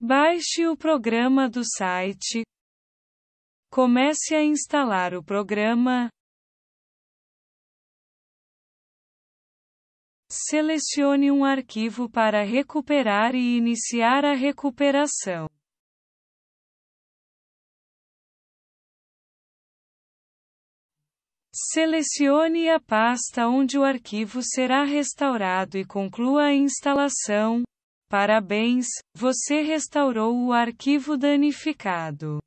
Baixe o programa do site. Comece a instalar o programa. Selecione um arquivo para recuperar e iniciar a recuperação. Selecione a pasta onde o arquivo será restaurado e conclua a instalação. Parabéns, você restaurou o arquivo danificado.